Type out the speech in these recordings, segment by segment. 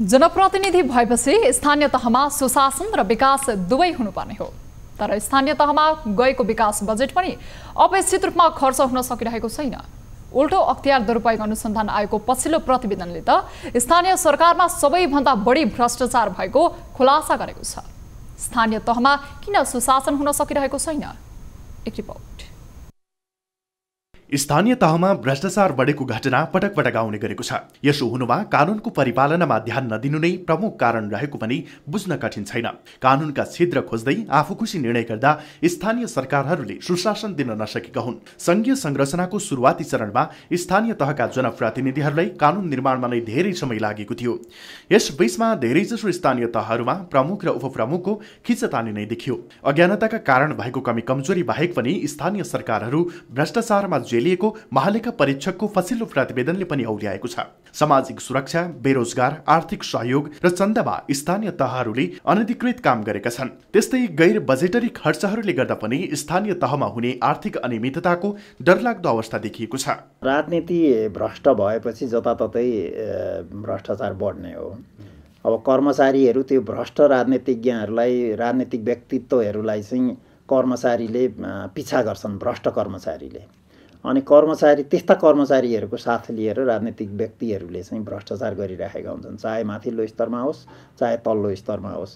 जनप्रतिनिधि भएपछि स्थानीय तहमा सुशासन र विकास दुवै हुनुपर्ने हो तर स्थानीय तहमा गएको विकास बजेट पनि अपेक्षित रूपमा खर्च हुन सकिरहेको छैन उल्टो अख्तियार दुरुपयोग अनुसन्धान आयोगको पछिल्लो प्रतिवेदनले त स्थानीय सरकारमा सबैभन्दा बढी भ्रष्टाचार भएको खुलासा गरेको छ स्थानीय तहमा किन सुशासन हुन सकिरहेको छैन एक रिपोर्ट स्थानीय तहमा भ्रष्टाचार बढेको घटना पटक पटक आउने गरेको छ यसो हुनुमा कानूनको परिपालनामा ध्यान नदिनु नै प्रमुख कारण रहेको पनि बुझ्न कठिन छैन कानुनका छिद्र खोज्दै आफू खुसी निर्णय गर्दा स्थानीय सरकारहरूले सुशासन दिन नसकेका हुन् संघीय संरचनाको सुरुवाती चरणमा स्थानीय तहका जनप्रतिनिधिहरूलाई कानून निर्माणमा नै धेरै समय लागेको थियो यस बीचमा धेरैजसो स्थानीय तहहरूमा प्रमुख र उपप्रमुखको खिचतानी नै देखियो अज्ञानताका कारण भएको कमी कमजोरी बाहेक पनि स्थानीय सरकारहरू भ्रष्टाचारमा चेलिएको महालेखा परीक्षकको पछिल्लो प्रतिवेदनले पनि औल्याएको छ सामाजिक सुरक्षा बेरोजगार आर्थिक सहयोग र चन्दामा स्थानीय तहहरूले अनधिकृत काम गरेका छन् त्यस्तै गैर बजेटरी खर्चहरूले गर्दा पनि स्थानीय तहमा हुने आर्थिक अनियमितताको डरलाग्दो अवस्था देखिएको छ राजनीति भ्रष्ट भएपछि जताततै भ्रष्टाचार बढ्ने हो अब कर्मचारीहरू त्यो भ्रष्ट राजनीतिज्ञहरूलाई राजनीतिक व्यक्तित्वहरूलाई चाहिँ कर्मचारीले पिछा गर्छन् भ्रष्ट कर्मचारीले अनि कर्मचारी त्यस्ता कर्मचारीहरूको साथ लिएर राजनीतिक व्यक्तिहरूले चाहिँ भ्रष्टाचार गरिराखेका हुन्छन् चाहे माथिल्लो स्तरमा होस् चाहे तल्लो स्तरमा होस्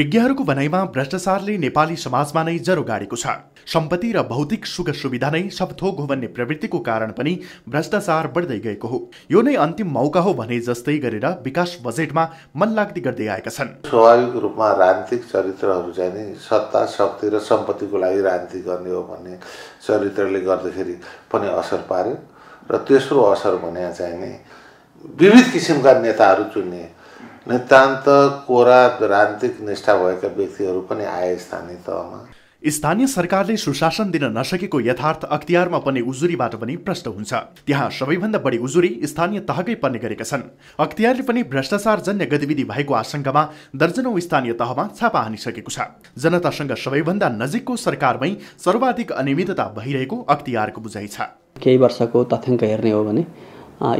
विज्ञहरूको भनाइमा भ्रष्टाचारले नेपाली समाजमा नै जरो गाडेको छ सम्पत्ति र भौतिक सुख सुविधा नै सबथोक हो भन्ने प्रवृत्तिको कारण पनि भ्रष्टाचार बढ्दै गएको हो यो नै अन्तिम मौका हो भने जस्तै गरेर विकास बजेटमा मनलाग्दी गर्दै आएका छन् स्वाभाविक रूपमा राजनीतिक चरित्रहरू चाहिँ सत्ता शक्ति र सम्पत्तिको लागि राजनीति गर्ने हो भन्ने चरित्रले गर्दाखेरि पनि असर पार्यो र तेस्रो असर भने चाहिँ नि विविध किसिमका नेताहरू चुन्ने नितान्त कोरा राजनीतिक निष्ठा भएका व्यक्तिहरू पनि आए स्थानीय तहमा स्थानीय सरकारले सुशासन दिन नसकेको यथार्थ अख्तियारमा पर्ने उजुरीबाट पनि प्रष्ट हुन्छ त्यहाँ सबैभन्दा बढी उजुरी स्थानीय तहकै पर्ने गरेका छन् अख्तियारले पनि भ्रष्टाचारजन्य गतिविधि भएको आशंकामा दर्जनौ स्थानीय तहमा छापा हानिसकेको छ जनतासँग सबैभन्दा नजिकको सरकारमै सर्वाधिक अनियमितता भइरहेको अख्तियारको बुझाइ छ केही वर्षको तथ्याङ्क हेर्ने हो भने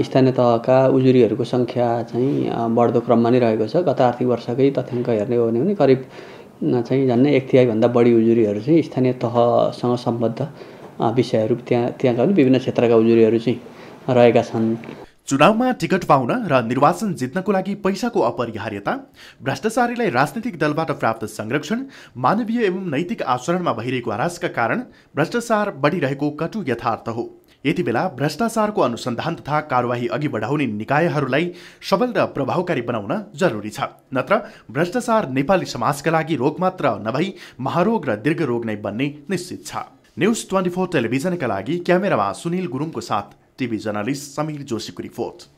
स्थानीय तहका उजुरीहरूको सङ्ख्या चाहिँ बढ्दो क्रममा नै रहेको छ गत आर्थिक वर्षकै तथ्याङ्क हेर्ने हो भने करिब चाहिँ झन्डै एक तिहाईभन्दा बढी उजुरीहरू चाहिँ स्थानीय तहसँग सम्बद्ध विषयहरू त्यहाँ त्यहाँका विभिन्न क्षेत्रका उजुरीहरू चाहिँ रहेका छन् चुनावमा टिकट पाउन र निर्वाचन जित्नको लागि पैसाको अपरिहार्यता भ्रष्टाचारीलाई राजनीतिक दलबाट प्राप्त संरक्षण मानवीय एवं नैतिक आचरणमा भइरहेको हरासका कारण भ्रष्टाचार बढिरहेको कटु यथार्थ हो यति बेला भ्रष्टाचारको अनुसन्धान तथा कारवाही अघि बढाउने निकायहरूलाई सबल र प्रभावकारी बनाउन जरुरी छ नत्र भ्रष्टाचार नेपाली समाजका लागि रोग मात्र नभई महारोग र दीर्घ रोग नै बन्ने निश्चित छ न्युज ट्वेन्टी फोर टेलिभिजनका लागि क्यामेरामा सुनिल गुरुङको साथ टिभी जर्नलिस्ट समीर जोशीको रिपोर्ट